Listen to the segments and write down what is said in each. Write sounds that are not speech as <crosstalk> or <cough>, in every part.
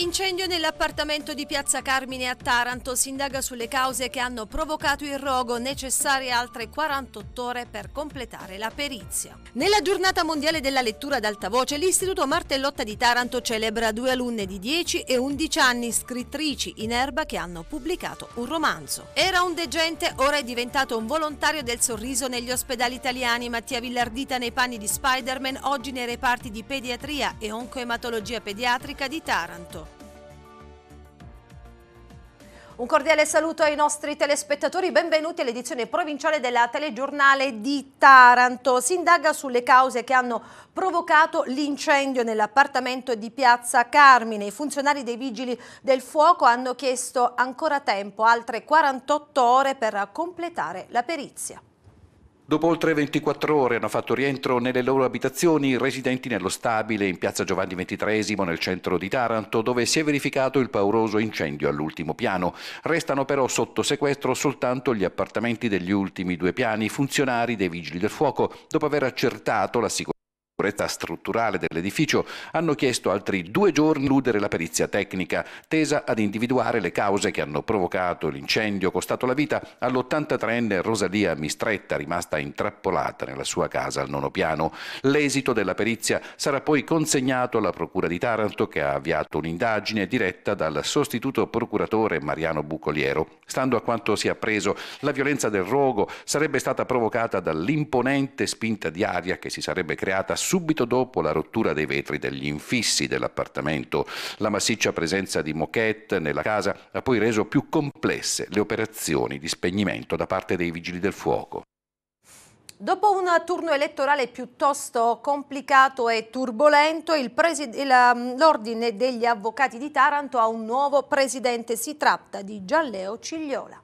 Incendio nell'appartamento di Piazza Carmine a Taranto. Si indaga sulle cause che hanno provocato il rogo, necessarie altre 48 ore per completare la perizia. Nella giornata mondiale della lettura ad alta voce, l'Istituto Martellotta di Taranto celebra due alunne di 10 e 11 anni, scrittrici in erba, che hanno pubblicato un romanzo. Era un degente, ora è diventato un volontario del sorriso negli ospedali italiani. Mattia Villardita nei panni di Spider-Man, oggi nei reparti di pediatria e oncoematologia pediatrica di Taranto. Un cordiale saluto ai nostri telespettatori, benvenuti all'edizione provinciale della telegiornale di Taranto. Si indaga sulle cause che hanno provocato l'incendio nell'appartamento di Piazza Carmine. I funzionari dei Vigili del Fuoco hanno chiesto ancora tempo, altre 48 ore per completare la perizia. Dopo oltre 24 ore hanno fatto rientro nelle loro abitazioni i residenti nello stabile in piazza Giovanni XXIII nel centro di Taranto dove si è verificato il pauroso incendio all'ultimo piano. Restano però sotto sequestro soltanto gli appartamenti degli ultimi due piani funzionari dei vigili del fuoco dopo aver accertato la sicurezza sicurezza strutturale dell'edificio hanno chiesto altri due giorni ludere la perizia tecnica tesa ad individuare le cause che hanno provocato l'incendio costato la vita all'83enne Rosalia Mistretta rimasta intrappolata nella sua casa al nono piano. L'esito della perizia sarà poi consegnato alla Procura di Taranto che ha avviato un'indagine diretta dal sostituto procuratore Mariano Bucoliero. Stando a quanto si è appreso, la violenza del rogo sarebbe stata provocata dall'imponente spinta di aria che si sarebbe creata subito dopo la rottura dei vetri degli infissi dell'appartamento. La massiccia presenza di moquette nella casa ha poi reso più complesse le operazioni di spegnimento da parte dei vigili del fuoco. Dopo un turno elettorale piuttosto complicato e turbolento, um, l'Ordine degli Avvocati di Taranto ha un nuovo presidente. Si tratta di Gianleo Cigliola.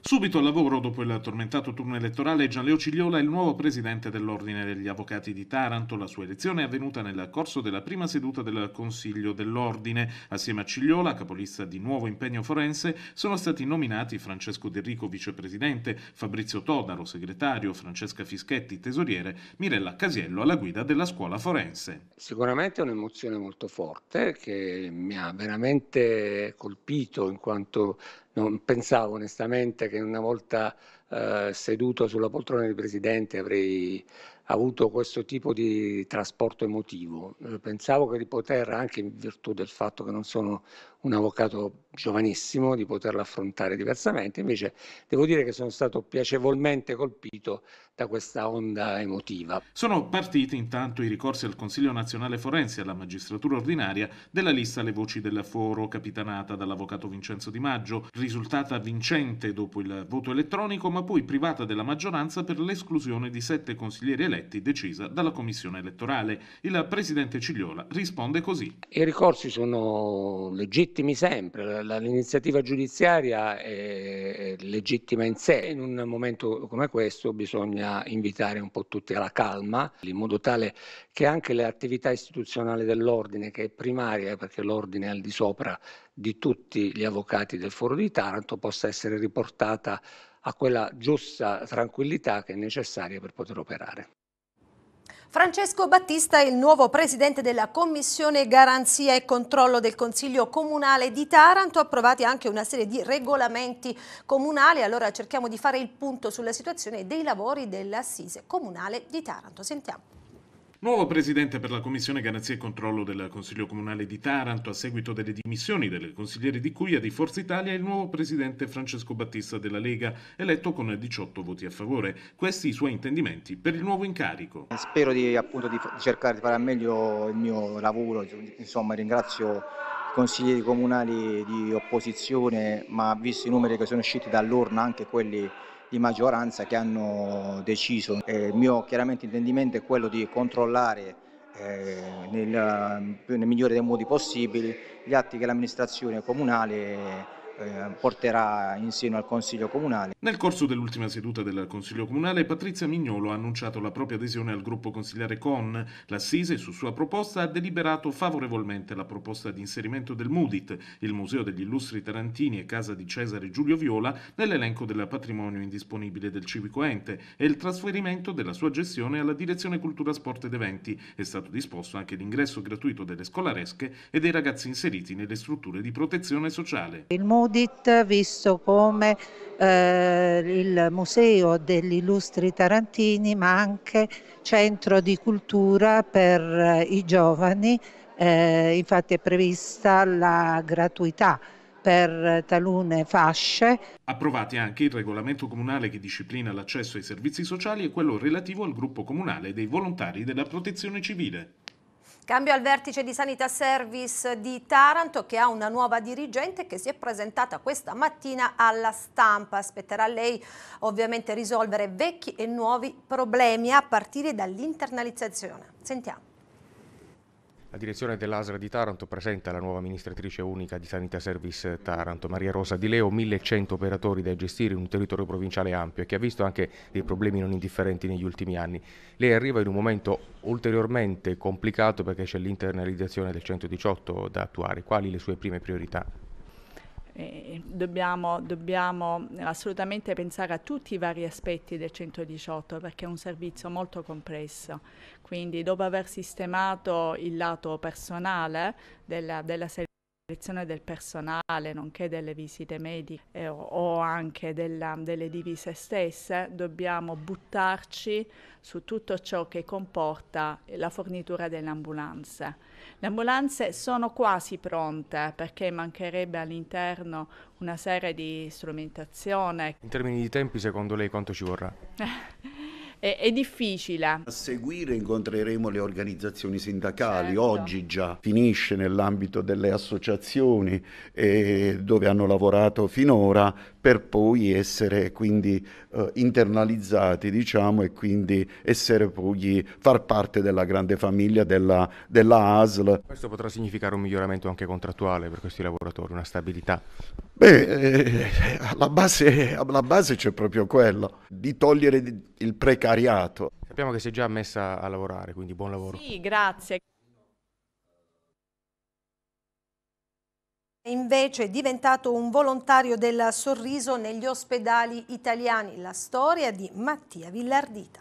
Subito al lavoro, dopo il tormentato turno elettorale, Gianleo Cigliola è il nuovo presidente dell'Ordine degli Avvocati di Taranto. La sua elezione è avvenuta nel corso della prima seduta del Consiglio dell'Ordine. Assieme a Cigliola, capolista di nuovo impegno forense, sono stati nominati Francesco De Rico, vicepresidente, Fabrizio Todaro, segretario, Francesca Fischetti, tesoriere, Mirella Casiello alla guida della scuola forense. Sicuramente è un'emozione molto forte che mi ha veramente colpito in quanto non pensavo onestamente che una volta eh, seduto sulla poltrona del presidente avrei avuto questo tipo di trasporto emotivo. Eh, pensavo che di poter, anche in virtù del fatto che non sono un avvocato giovanissimo, di poterlo affrontare diversamente, invece devo dire che sono stato piacevolmente colpito da questa onda emotiva. Sono partiti intanto i ricorsi al Consiglio nazionale forense e alla magistratura ordinaria della lista Le voci del foro capitanata dall'avvocato Vincenzo Di Maggio, risultata vincente dopo il voto elettronico, ma poi privata della maggioranza per l'esclusione di sette consiglieri eletti decisa dalla commissione elettorale. Il presidente Cigliola risponde così. I ricorsi sono legittimi sempre, l'iniziativa giudiziaria è legittima in sé. In un momento come questo bisogna invitare un po' tutti alla calma, in modo tale che anche le attività istituzionali dell'ordine, che è primaria perché l'ordine è al di sopra di tutti gli avvocati del foro di Taranto, possa essere riportata a quella giusta tranquillità che è necessaria per poter operare. Francesco Battista è il nuovo presidente della Commissione Garanzia e Controllo del Consiglio Comunale di Taranto, approvati anche una serie di regolamenti comunali. Allora cerchiamo di fare il punto sulla situazione dei lavori dell'Assise Comunale di Taranto. Sentiamo. Nuovo presidente per la Commissione Garanzia e Controllo del Consiglio Comunale di Taranto a seguito delle dimissioni del consigliere di Cuia di Forza Italia il nuovo presidente Francesco Battista della Lega, eletto con 18 voti a favore. Questi i suoi intendimenti per il nuovo incarico. Spero di, appunto, di cercare di fare al meglio il mio lavoro, insomma ringrazio i consiglieri comunali di opposizione, ma visto i numeri che sono usciti dall'urna, anche quelli di maggioranza che hanno deciso. Eh, il mio chiaramente intendimento è quello di controllare eh, nel, nel migliore dei modi possibili gli atti che l'amministrazione comunale Ehm, porterà in seno al Consiglio Comunale. Nel corso dell'ultima seduta del Consiglio Comunale Patrizia Mignolo ha annunciato la propria adesione al gruppo consigliare CON. L'Assise su sua proposta ha deliberato favorevolmente la proposta di inserimento del MUDIT, il Museo degli Illustri Tarantini e Casa di Cesare Giulio Viola, nell'elenco del patrimonio indisponibile del civico ente e il trasferimento della sua gestione alla Direzione Cultura, Sport ed Eventi. È stato disposto anche l'ingresso gratuito delle scolaresche e dei ragazzi inseriti nelle strutture di protezione sociale. Il MUDIT audit, visto come eh, il Museo degli Illustri Tarantini, ma anche centro di cultura per eh, i giovani. Eh, infatti è prevista la gratuità per talune fasce. Approvati anche il regolamento comunale che disciplina l'accesso ai servizi sociali e quello relativo al gruppo comunale dei volontari della protezione civile. Cambio al vertice di Sanità Service di Taranto che ha una nuova dirigente che si è presentata questa mattina alla stampa. Aspetterà lei ovviamente risolvere vecchi e nuovi problemi a partire dall'internalizzazione. Sentiamo. La direzione dell'ASRA di Taranto presenta la nuova amministratrice unica di Sanità Service Taranto, Maria Rosa Di Leo, 1100 operatori da gestire in un territorio provinciale ampio e che ha visto anche dei problemi non indifferenti negli ultimi anni. Lei arriva in un momento ulteriormente complicato perché c'è l'internalizzazione del 118 da attuare. Quali le sue prime priorità? dobbiamo, dobbiamo, assolutamente pensare a tutti i vari aspetti del 118 perché è un servizio molto complesso. Quindi dopo aver sistemato il lato personale della, della selezione del personale, nonché delle visite mediche eh, o anche della, delle divise stesse, dobbiamo buttarci su tutto ciò che comporta la fornitura delle ambulanze. Le ambulanze sono quasi pronte perché mancherebbe all'interno una serie di strumentazione. In termini di tempi, secondo lei quanto ci vorrà? <laughs> è, è difficile. A seguire incontreremo le organizzazioni sindacali, certo. oggi già finisce nell'ambito delle associazioni eh, dove hanno lavorato finora per poi essere quindi eh, internalizzati, diciamo, e quindi essere poi far parte della grande famiglia della, della ASL. Questo potrà significare un miglioramento anche contrattuale per questi lavoratori, una stabilità? Beh, eh, alla, base, alla base c'è proprio quello, di togliere il precariato. Sappiamo che si è già messa a lavorare, quindi buon lavoro. Sì, grazie. Invece è diventato un volontario del sorriso negli ospedali italiani, la storia di Mattia Villardita.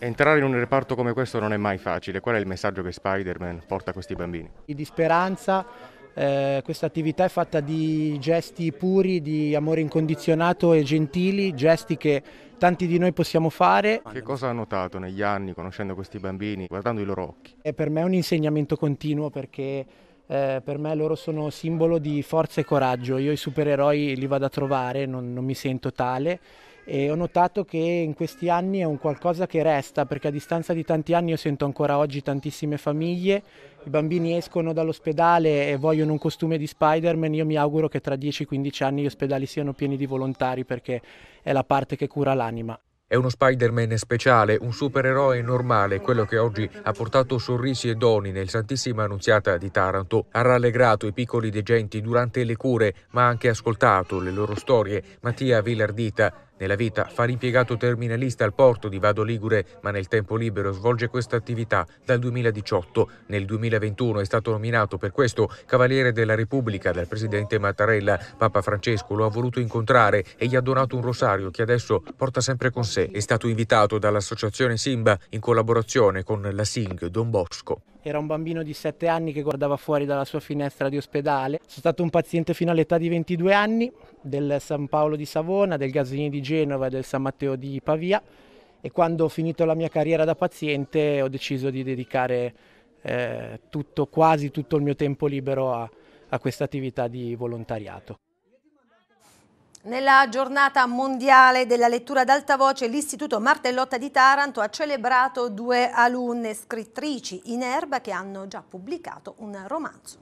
Entrare in un reparto come questo non è mai facile, qual è il messaggio che Spider-Man porta a questi bambini? Di speranza, eh, questa attività è fatta di gesti puri, di amore incondizionato e gentili, gesti che tanti di noi possiamo fare. Che cosa ha notato negli anni conoscendo questi bambini, guardando i loro occhi? È per me un insegnamento continuo perché eh, per me loro sono simbolo di forza e coraggio, io i supereroi li vado a trovare, non, non mi sento tale e ho notato che in questi anni è un qualcosa che resta perché a distanza di tanti anni io sento ancora oggi tantissime famiglie, i bambini escono dall'ospedale e vogliono un costume di Spider-Man, io mi auguro che tra 10-15 anni gli ospedali siano pieni di volontari perché è la parte che cura l'anima. È uno Spider-Man speciale, un supereroe normale, quello che oggi ha portato sorrisi e doni nel Santissima Annunziata di Taranto. Ha rallegrato i piccoli degenti durante le cure, ma ha anche ascoltato le loro storie. Mattia Villardita nella vita fa l'impiegato terminalista al porto di Vado Ligure, ma nel tempo libero svolge questa attività dal 2018. Nel 2021 è stato nominato per questo Cavaliere della Repubblica dal presidente Mattarella. Papa Francesco lo ha voluto incontrare e gli ha donato un rosario che adesso porta sempre con sé. È stato invitato dall'associazione Simba in collaborazione con la SING Don Bosco. Era un bambino di 7 anni che guardava fuori dalla sua finestra di ospedale. Sono stato un paziente fino all'età di 22 anni del San Paolo di Savona, del Gasolini di Genova e del San Matteo di Pavia e quando ho finito la mia carriera da paziente ho deciso di dedicare eh, tutto, quasi tutto il mio tempo libero a, a questa attività di volontariato. Nella giornata mondiale della lettura ad alta voce l'Istituto Martellotta di Taranto ha celebrato due alunne scrittrici in erba che hanno già pubblicato un romanzo.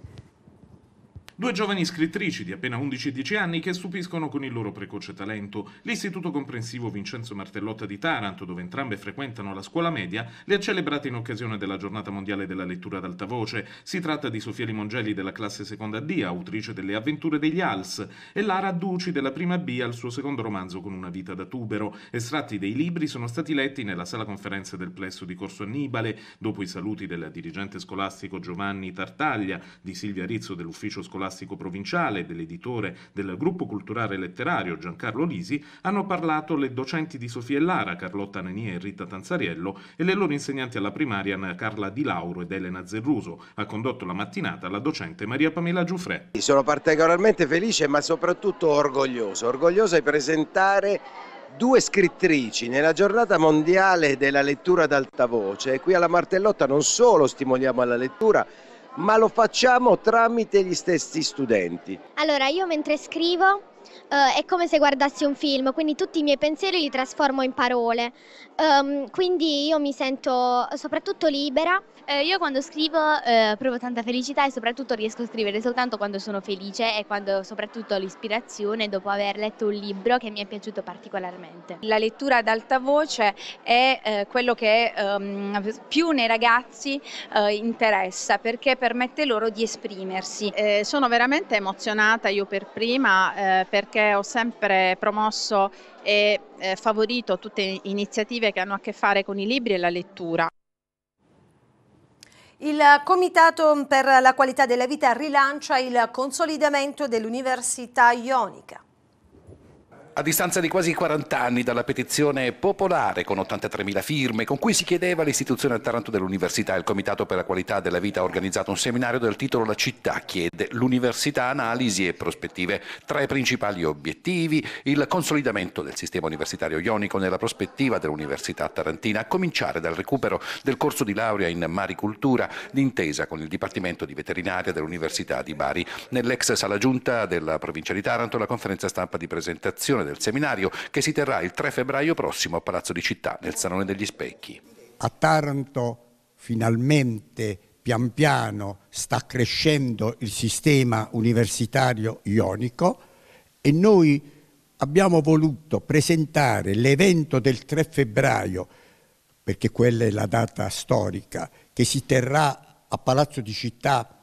Due giovani scrittrici di appena 11-10 anni che stupiscono con il loro precoce talento. L'Istituto Comprensivo Vincenzo Martellotta di Taranto, dove entrambe frequentano la scuola media, le ha celebrate in occasione della giornata mondiale della lettura ad alta voce. Si tratta di Sofia Limongelli della classe seconda D, autrice delle avventure degli Als, e Lara Duci della prima B al suo secondo romanzo con una vita da tubero. Estratti dei libri sono stati letti nella sala conferenze del plesso di Corso Annibale, dopo i saluti del dirigente scolastico Giovanni Tartaglia, di Silvia Rizzo dell'ufficio scolastico Classico Provinciale, dell'editore del gruppo culturale letterario Giancarlo Lisi, hanno parlato le docenti di Sofia e Lara, Carlotta Nenie e Rita Tanzariello, e le loro insegnanti alla primaria Carla Di Lauro ed Elena Zerruso. Ha condotto la mattinata la docente Maria Pamela Giuffre. Sono particolarmente felice ma soprattutto orgoglioso, orgoglioso di presentare due scrittrici nella giornata mondiale della lettura ad alta voce. Qui alla Martellotta non solo stimoliamo la lettura, ma lo facciamo tramite gli stessi studenti. Allora, io mentre scrivo Uh, è come se guardassi un film, quindi tutti i miei pensieri li trasformo in parole. Um, quindi io mi sento soprattutto libera. Eh, io quando scrivo eh, provo tanta felicità e soprattutto riesco a scrivere soltanto quando sono felice e quando soprattutto ho l'ispirazione dopo aver letto un libro che mi è piaciuto particolarmente. La lettura ad alta voce è eh, quello che um, più nei ragazzi eh, interessa perché permette loro di esprimersi. Eh, sono veramente emozionata io per prima per perché ho sempre promosso e eh, favorito tutte iniziative che hanno a che fare con i libri e la lettura. Il Comitato per la qualità della vita rilancia il consolidamento dell'Università Ionica. A distanza di quasi 40 anni dalla petizione popolare con 83.000 firme con cui si chiedeva l'istituzione a Taranto dell'università, il Comitato per la qualità della vita ha organizzato un seminario dal titolo La città chiede l'università, analisi e prospettive. Tra i principali obiettivi il consolidamento del sistema universitario ionico nella prospettiva dell'università tarantina, a cominciare dal recupero del corso di laurea in maricultura d'intesa con il Dipartimento di Veterinaria dell'Università di Bari. Nell'ex sala giunta della provincia di Taranto la conferenza stampa di presentazione del seminario che si terrà il 3 febbraio prossimo a Palazzo di Città, nel Salone degli Specchi. A Taranto finalmente pian piano sta crescendo il sistema universitario ionico e noi abbiamo voluto presentare l'evento del 3 febbraio, perché quella è la data storica, che si terrà a Palazzo di Città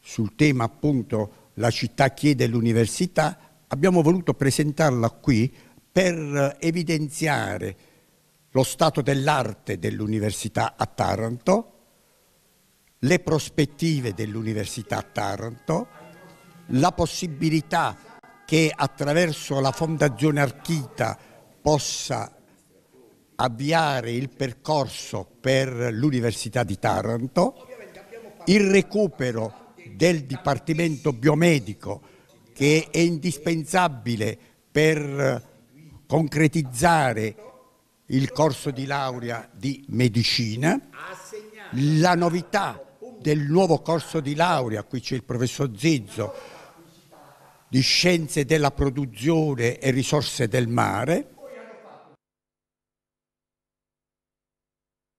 sul tema appunto la città chiede l'università, abbiamo voluto presentarla qui per evidenziare lo stato dell'arte dell'Università a Taranto, le prospettive dell'Università a Taranto, la possibilità che attraverso la Fondazione Archita possa avviare il percorso per l'Università di Taranto, il recupero del Dipartimento Biomedico che è indispensabile per concretizzare il corso di laurea di medicina, la novità del nuovo corso di laurea, qui c'è il professor Zizzo, di scienze della produzione e risorse del mare.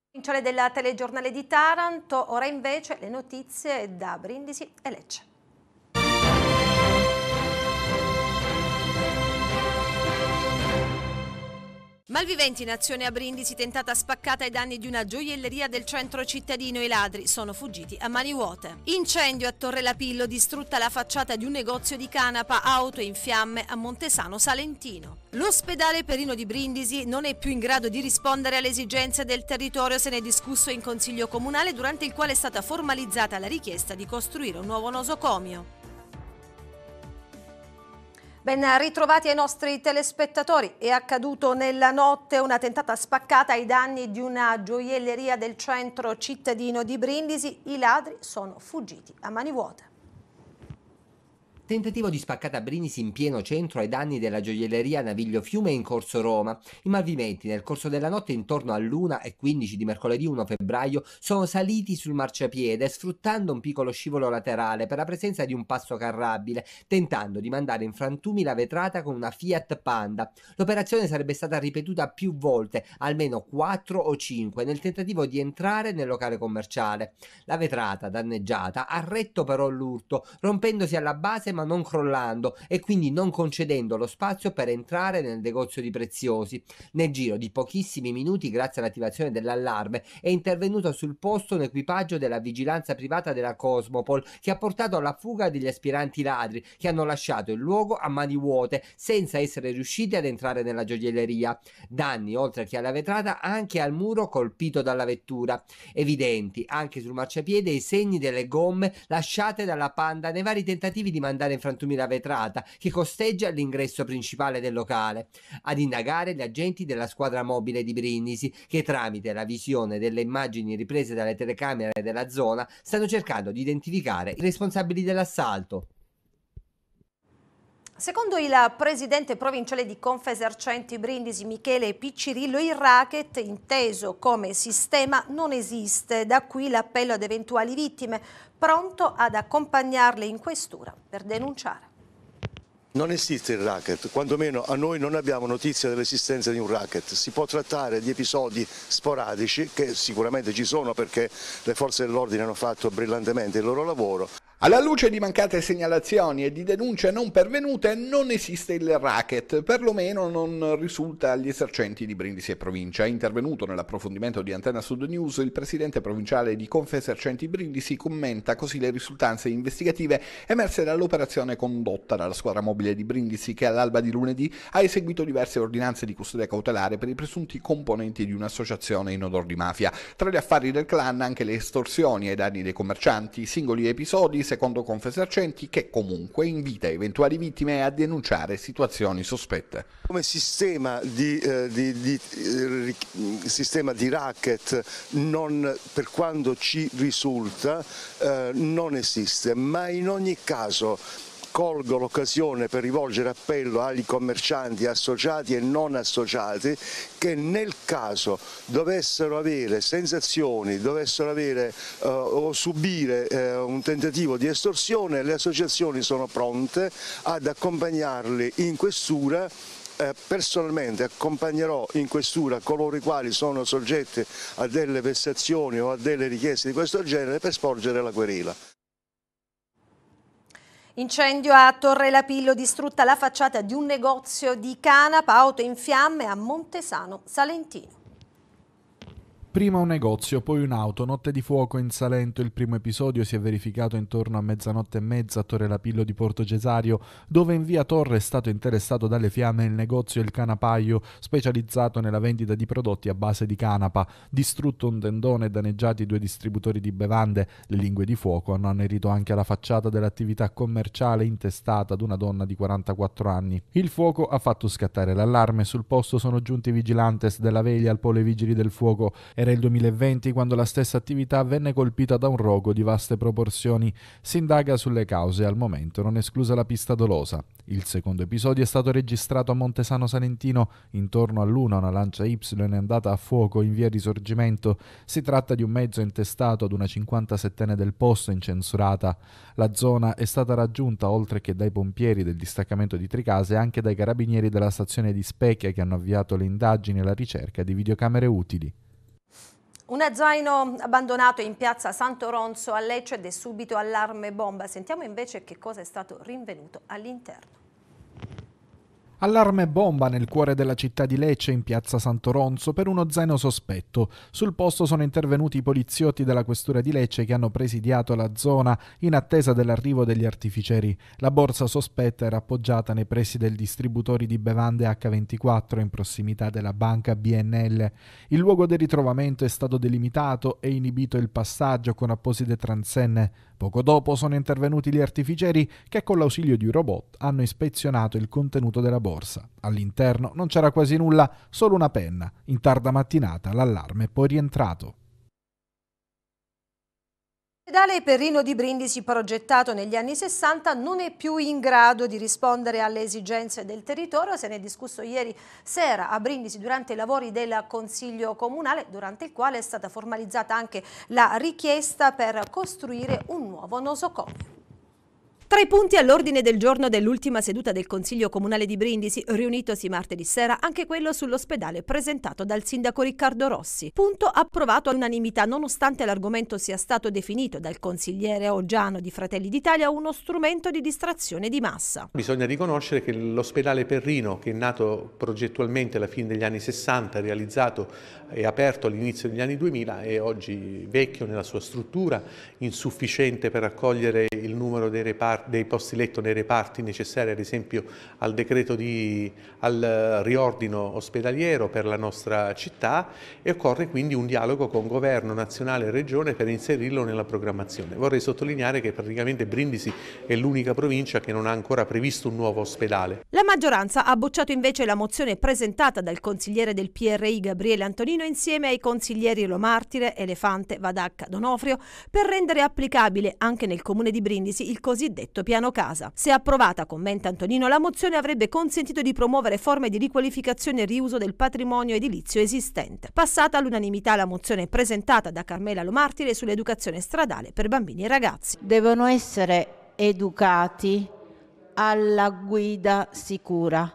Provinciale della telegiornale di Taranto, ora invece le notizie da Brindisi e Lecce. Malviventi in azione a Brindisi, tentata spaccata ai danni di una gioielleria del centro cittadino. I ladri sono fuggiti a mani vuote. Incendio a Torre Lapillo, distrutta la facciata di un negozio di canapa, auto in fiamme a Montesano Salentino. L'ospedale Perino di Brindisi non è più in grado di rispondere alle esigenze del territorio, se ne è discusso in consiglio comunale durante il quale è stata formalizzata la richiesta di costruire un nuovo nosocomio. Ben ritrovati ai nostri telespettatori. È accaduto nella notte una tentata spaccata ai danni di una gioielleria del centro cittadino di Brindisi. I ladri sono fuggiti a mani vuote. Tentativo di spaccata a in pieno centro ai danni della gioielleria Naviglio Fiume in corso Roma. I malviventi nel corso della notte intorno all'una e 15 di mercoledì 1 febbraio sono saliti sul marciapiede sfruttando un piccolo scivolo laterale per la presenza di un passo carrabile, tentando di mandare in frantumi la vetrata con una Fiat Panda. L'operazione sarebbe stata ripetuta più volte, almeno 4 o 5, nel tentativo di entrare nel locale commerciale. La vetrata danneggiata ha retto però l'urto, rompendosi alla base ma non crollando e quindi non concedendo lo spazio per entrare nel negozio di preziosi. Nel giro di pochissimi minuti, grazie all'attivazione dell'allarme, è intervenuto sul posto un equipaggio della vigilanza privata della Cosmopol che ha portato alla fuga degli aspiranti ladri che hanno lasciato il luogo a mani vuote senza essere riusciti ad entrare nella gioielleria. Danni oltre che alla vetrata anche al muro colpito dalla vettura. Evidenti anche sul marciapiede i segni delle gomme lasciate dalla panda nei vari tentativi di mandare portare in la vetrata che costeggia l'ingresso principale del locale, ad indagare gli agenti della squadra mobile di Brindisi che tramite la visione delle immagini riprese dalle telecamere della zona stanno cercando di identificare i responsabili dell'assalto. Secondo il presidente provinciale di Confesercenti Brindisi Michele Piccirillo il racket inteso come sistema non esiste, da qui l'appello ad eventuali vittime pronto ad accompagnarle in questura per denunciare. Non esiste il racket, quantomeno a noi non abbiamo notizia dell'esistenza di un racket. Si può trattare di episodi sporadici che sicuramente ci sono perché le forze dell'ordine hanno fatto brillantemente il loro lavoro. Alla luce di mancate segnalazioni e di denunce non pervenute non esiste il racket, perlomeno non risulta agli esercenti di Brindisi e provincia. È intervenuto nell'approfondimento di Antenna Sud News il presidente provinciale di Confesercenti Brindisi commenta così le risultanze investigative emerse dall'operazione condotta dalla squadra mobile di Brindisi che all'alba di lunedì ha eseguito diverse ordinanze di custodia cautelare per i presunti componenti di un'associazione in odor di mafia. Tra gli affari del clan anche le estorsioni ai danni dei commercianti, singoli episodi secondo Confesercenti, che comunque invita eventuali vittime a denunciare situazioni sospette. Come sistema di, eh, di, di, eh, sistema di racket, non, per quanto ci risulta, eh, non esiste, ma in ogni caso colgo l'occasione per rivolgere appello agli commercianti associati e non associati che nel caso dovessero avere sensazioni, dovessero avere eh, o subire eh, un tentativo di estorsione, le associazioni sono pronte ad accompagnarli in questura eh, personalmente accompagnerò in questura coloro i quali sono soggetti a delle vessazioni o a delle richieste di questo genere per sporgere la querela. Incendio a Torre Lapillo, distrutta la facciata di un negozio di canapa, auto in fiamme a Montesano, Salentino. Prima un negozio, poi un'auto, notte di fuoco in Salento. Il primo episodio si è verificato intorno a mezzanotte e mezza a Torre Lapillo di Porto Cesario, dove in via Torre è stato interessato dalle fiamme il negozio Il Canapaio, specializzato nella vendita di prodotti a base di canapa. Distrutto un tendone e danneggiati due distributori di bevande, le lingue di fuoco hanno annerito anche la facciata dell'attività commerciale intestata ad una donna di 44 anni. Il fuoco ha fatto scattare l'allarme. Sul posto sono giunti i vigilantes della veglia al pole vigili del fuoco. Era era il 2020 quando la stessa attività venne colpita da un rogo di vaste proporzioni. Si indaga sulle cause, al momento non esclusa la pista dolosa. Il secondo episodio è stato registrato a Montesano Salentino. Intorno all'una una lancia Y è andata a fuoco in via Risorgimento. Si tratta di un mezzo intestato ad una 57enne del posto incensurata. La zona è stata raggiunta oltre che dai pompieri del distaccamento di Tricase anche dai carabinieri della stazione di Specchia che hanno avviato le indagini e la ricerca di videocamere utili. Un zaino abbandonato in piazza Santo Ronzo a Lecce ed è subito allarme bomba. Sentiamo invece che cosa è stato rinvenuto all'interno. Allarme bomba nel cuore della città di Lecce in piazza Santoronzo per uno zaino sospetto. Sul posto sono intervenuti i poliziotti della questura di Lecce che hanno presidiato la zona in attesa dell'arrivo degli artificieri. La borsa sospetta era appoggiata nei pressi del distributore di bevande H24 in prossimità della banca BNL. Il luogo del ritrovamento è stato delimitato e inibito il passaggio con apposite transenne Poco dopo sono intervenuti gli artificieri che con l'ausilio di un robot hanno ispezionato il contenuto della borsa. All'interno non c'era quasi nulla, solo una penna. In tarda mattinata l'allarme è poi rientrato. L'ospedale Perrino di Brindisi, progettato negli anni 60, non è più in grado di rispondere alle esigenze del territorio. Se ne è discusso ieri sera a Brindisi durante i lavori del Consiglio Comunale, durante il quale è stata formalizzata anche la richiesta per costruire un nuovo nosocomio. Tra i punti all'ordine del giorno dell'ultima seduta del Consiglio Comunale di Brindisi, riunitosi martedì sera, anche quello sull'ospedale presentato dal sindaco Riccardo Rossi. Punto approvato all'unanimità nonostante l'argomento sia stato definito dal consigliere Oggiano di Fratelli d'Italia uno strumento di distrazione di massa. Bisogna riconoscere che l'ospedale Perrino, che è nato progettualmente alla fine degli anni 60, realizzato e aperto all'inizio degli anni 2000, è oggi vecchio nella sua struttura, insufficiente per accogliere il numero dei reparti dei posti letto nei reparti necessari ad esempio al decreto di, al riordino ospedaliero per la nostra città e occorre quindi un dialogo con governo nazionale e regione per inserirlo nella programmazione. Vorrei sottolineare che praticamente Brindisi è l'unica provincia che non ha ancora previsto un nuovo ospedale. La maggioranza ha bocciato invece la mozione presentata dal consigliere del PRI Gabriele Antonino insieme ai consiglieri Lomartire, Elefante, Vadacca, Donofrio per rendere applicabile anche nel comune di Brindisi il cosiddetto cosiddetto piano casa. Se approvata, commenta Antonino, la mozione avrebbe consentito di promuovere forme di riqualificazione e riuso del patrimonio edilizio esistente. Passata all'unanimità la mozione presentata da Carmela Lomartire sull'educazione stradale per bambini e ragazzi. Devono essere educati alla guida sicura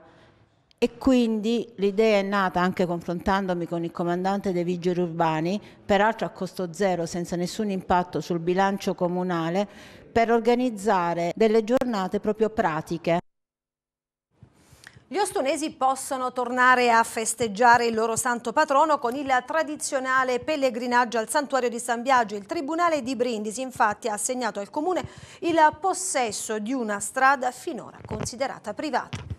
e quindi l'idea è nata anche confrontandomi con il comandante dei vigili urbani, peraltro a costo zero, senza nessun impatto sul bilancio comunale, per organizzare delle giornate proprio pratiche. Gli ostunesi possono tornare a festeggiare il loro santo patrono con il tradizionale pellegrinaggio al santuario di San Biagio. Il Tribunale di Brindisi infatti ha assegnato al comune il possesso di una strada finora considerata privata.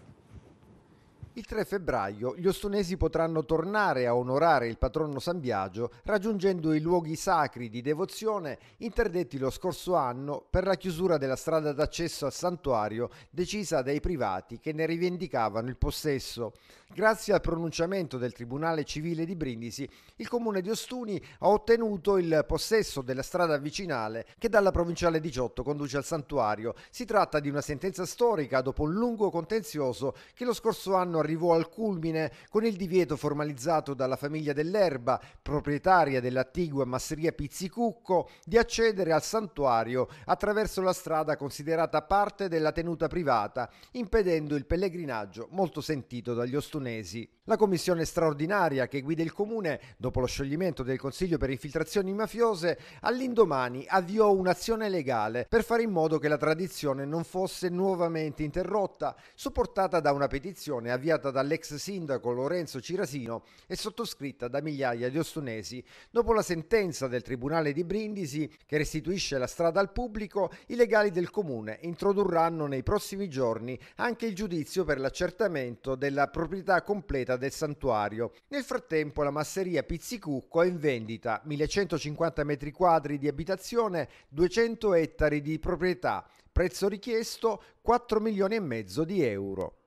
Il 3 febbraio gli ostunesi potranno tornare a onorare il patrono San Biagio raggiungendo i luoghi sacri di devozione interdetti lo scorso anno per la chiusura della strada d'accesso al santuario decisa dai privati che ne rivendicavano il possesso. Grazie al pronunciamento del Tribunale Civile di Brindisi, il comune di Ostuni ha ottenuto il possesso della strada vicinale che dalla provinciale 18 conduce al santuario. Si tratta di una sentenza storica dopo un lungo contenzioso che lo scorso anno arrivò al culmine con il divieto formalizzato dalla famiglia dell'Erba, proprietaria dell'attigua masseria Pizzicucco, di accedere al santuario attraverso la strada considerata parte della tenuta privata, impedendo il pellegrinaggio molto sentito dagli ostunesi. La commissione straordinaria che guida il comune, dopo lo scioglimento del Consiglio per infiltrazioni mafiose, all'indomani avviò un'azione legale per fare in modo che la tradizione non fosse nuovamente interrotta, supportata da una petizione avviata inviata dall'ex sindaco Lorenzo Cirasino e sottoscritta da migliaia di ostunesi. dopo la sentenza del Tribunale di Brindisi che restituisce la strada al pubblico, i legali del comune introdurranno nei prossimi giorni anche il giudizio per l'accertamento della proprietà completa del santuario. Nel frattempo la masseria Pizzicucco è in vendita, 1150 metri quadri di abitazione, 200 ettari di proprietà, prezzo richiesto 4 milioni e mezzo di euro.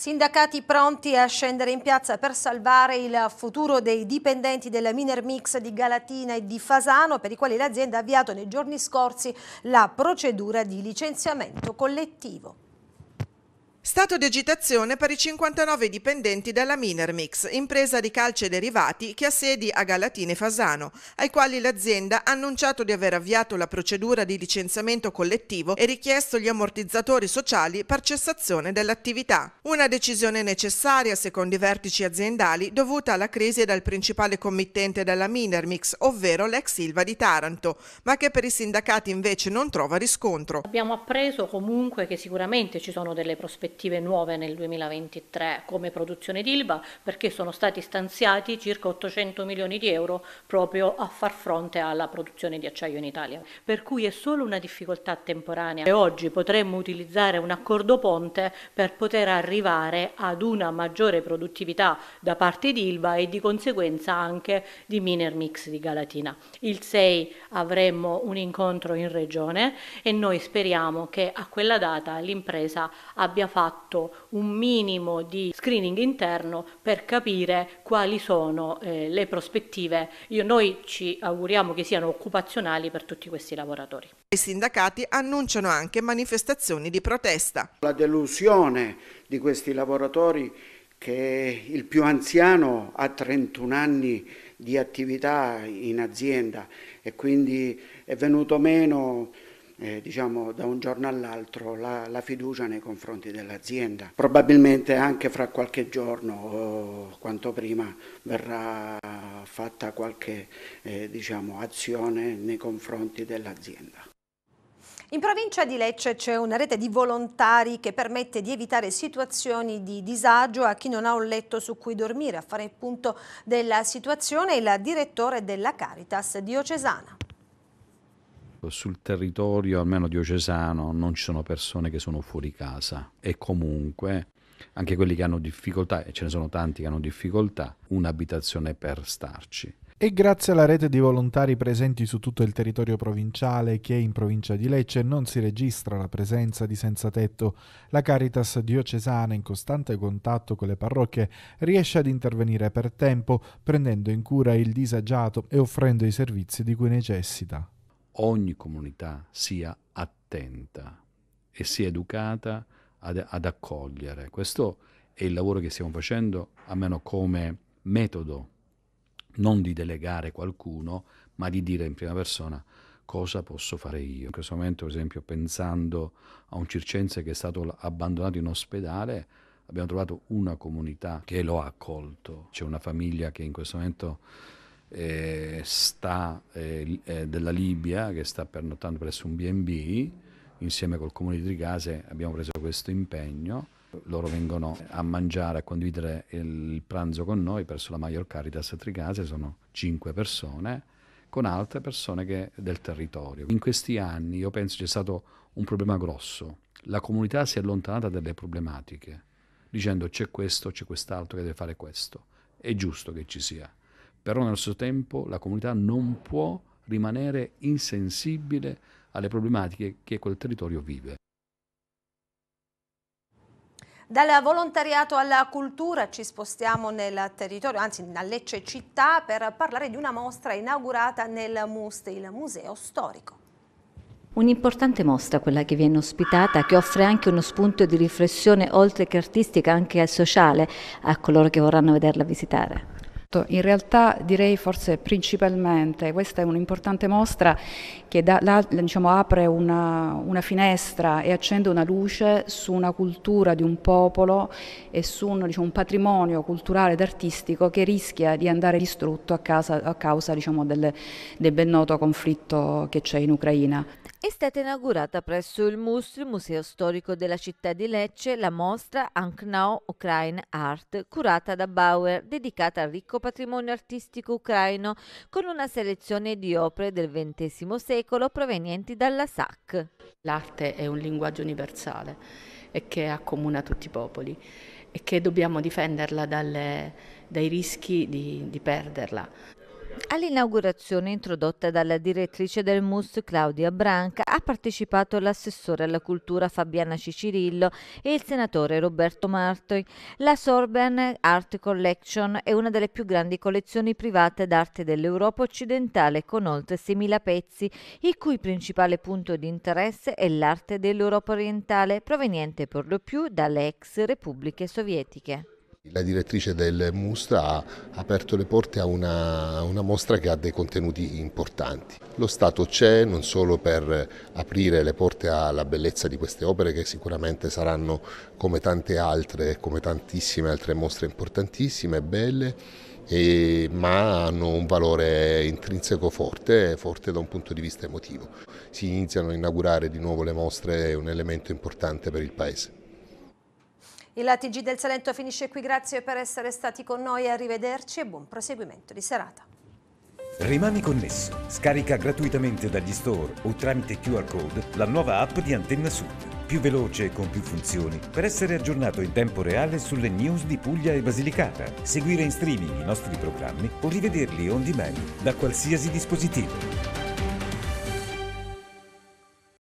Sindacati pronti a scendere in piazza per salvare il futuro dei dipendenti della Miner Mix di Galatina e di Fasano per i quali l'azienda ha avviato nei giorni scorsi la procedura di licenziamento collettivo. Stato di agitazione per i 59 dipendenti della Minermix, impresa di calce derivati che ha sedi a Galatine Fasano, ai quali l'azienda ha annunciato di aver avviato la procedura di licenziamento collettivo e richiesto gli ammortizzatori sociali per cessazione dell'attività. Una decisione necessaria, secondo i vertici aziendali, dovuta alla crisi del principale committente della Minermix, ovvero l'ex Silva di Taranto, ma che per i sindacati invece non trova riscontro. Abbiamo appreso comunque che sicuramente ci sono delle prospettive prospettive nuove nel 2023 come produzione di ILVA perché sono stati stanziati circa 800 milioni di euro proprio a far fronte alla produzione di acciaio in Italia. Per cui è solo una difficoltà temporanea e oggi potremmo utilizzare un accordo ponte per poter arrivare ad una maggiore produttività da parte di ILVA e di conseguenza anche di Miner Mix di Galatina. Il 6 avremo un incontro in regione e noi speriamo che a quella data l'impresa abbia fatto fatto un minimo di screening interno per capire quali sono eh, le prospettive. Io, noi ci auguriamo che siano occupazionali per tutti questi lavoratori. I sindacati annunciano anche manifestazioni di protesta. La delusione di questi lavoratori che il più anziano ha 31 anni di attività in azienda e quindi è venuto meno eh, diciamo, da un giorno all'altro la, la, fiducia nei confronti dell'azienda. Probabilmente anche fra qualche giorno o quanto prima verrà fatta qualche eh, diciamo, azione nei confronti dell'azienda. In provincia di Lecce c'è una rete di volontari che permette di evitare situazioni di disagio a chi non ha un letto su cui dormire. A fare il punto della situazione è il direttore della Caritas diocesana sul territorio, almeno diocesano, non ci sono persone che sono fuori casa e comunque anche quelli che hanno difficoltà, e ce ne sono tanti che hanno difficoltà, un'abitazione per starci. E grazie alla rete di volontari presenti su tutto il territorio provinciale che in provincia di Lecce non si registra la presenza di senza tetto, la Caritas diocesana in costante contatto con le parrocchie riesce ad intervenire per tempo, prendendo in cura il disagiato e offrendo i servizi di cui necessita ogni comunità sia attenta e sia educata ad, ad accogliere. Questo è il lavoro che stiamo facendo, almeno come metodo, non di delegare qualcuno, ma di dire in prima persona cosa posso fare io. In questo momento, per esempio, pensando a un circense che è stato abbandonato in ospedale, abbiamo trovato una comunità che lo ha accolto. C'è una famiglia che in questo momento eh, sta, eh, eh, della Libia che sta pernottando presso un BB, insieme col comune di Tricase abbiamo preso questo impegno, loro vengono a mangiare, a condividere il pranzo con noi presso la Major Caritas Tricase, sono cinque persone, con altre persone che, del territorio. In questi anni io penso c'è stato un problema grosso, la comunità si è allontanata dalle problematiche, dicendo c'è questo, c'è quest'altro che deve fare questo, è giusto che ci sia. Però nello stesso tempo la comunità non può rimanere insensibile alle problematiche che quel territorio vive. Dal volontariato alla cultura ci spostiamo nel territorio, anzi a Lecce città, per parlare di una mostra inaugurata nel MUST, il Museo Storico. Un'importante mostra, quella che viene ospitata, che offre anche uno spunto di riflessione oltre che artistica, anche sociale, a coloro che vorranno vederla visitare. In realtà direi forse principalmente, questa è un'importante mostra che da, la, diciamo, apre una, una, finestra e accende una luce su una cultura di un popolo e su un, diciamo, un patrimonio culturale ed artistico che rischia di andare distrutto a, casa, a causa diciamo, del, del ben noto conflitto che c'è in Ucraina. È stata inaugurata presso il MUS, il Museo Storico della Città di Lecce, la mostra Ank Ukraine Art, curata da Bauer, dedicata al ricco patrimonio artistico ucraino, con una selezione di opere del XX secolo provenienti dalla SAC. L'arte è un linguaggio universale e che accomuna tutti i popoli e che dobbiamo difenderla dalle, dai rischi di, di perderla. All'inaugurazione introdotta dalla direttrice del MUS Claudia Branca ha partecipato l'assessore alla cultura Fabiana Cicirillo e il senatore Roberto Martoi. La Sorben Art Collection è una delle più grandi collezioni private d'arte dell'Europa occidentale con oltre 6.000 pezzi, il cui principale punto di interesse è l'arte dell'Europa orientale proveniente per lo più dalle ex repubbliche sovietiche. La direttrice del Mustra ha aperto le porte a una, una, mostra che ha dei contenuti importanti. Lo Stato c'è non solo per aprire le porte alla bellezza di queste opere che sicuramente saranno come tante altre, come tantissime altre mostre importantissime, belle, e, ma hanno un valore intrinseco forte, forte da un punto di vista emotivo. Si iniziano a inaugurare di nuovo le mostre, è un elemento importante per il Paese. Il TG del Salento finisce qui, grazie per essere stati con noi, arrivederci e buon proseguimento di serata. Rimani connesso, scarica gratuitamente dagli store o tramite QR code la nuova app di Antenna Sud più veloce e con più funzioni per essere aggiornato in tempo reale sulle news di Puglia e Basilicata, seguire in streaming i nostri programmi o rivederli on demand da qualsiasi dispositivo.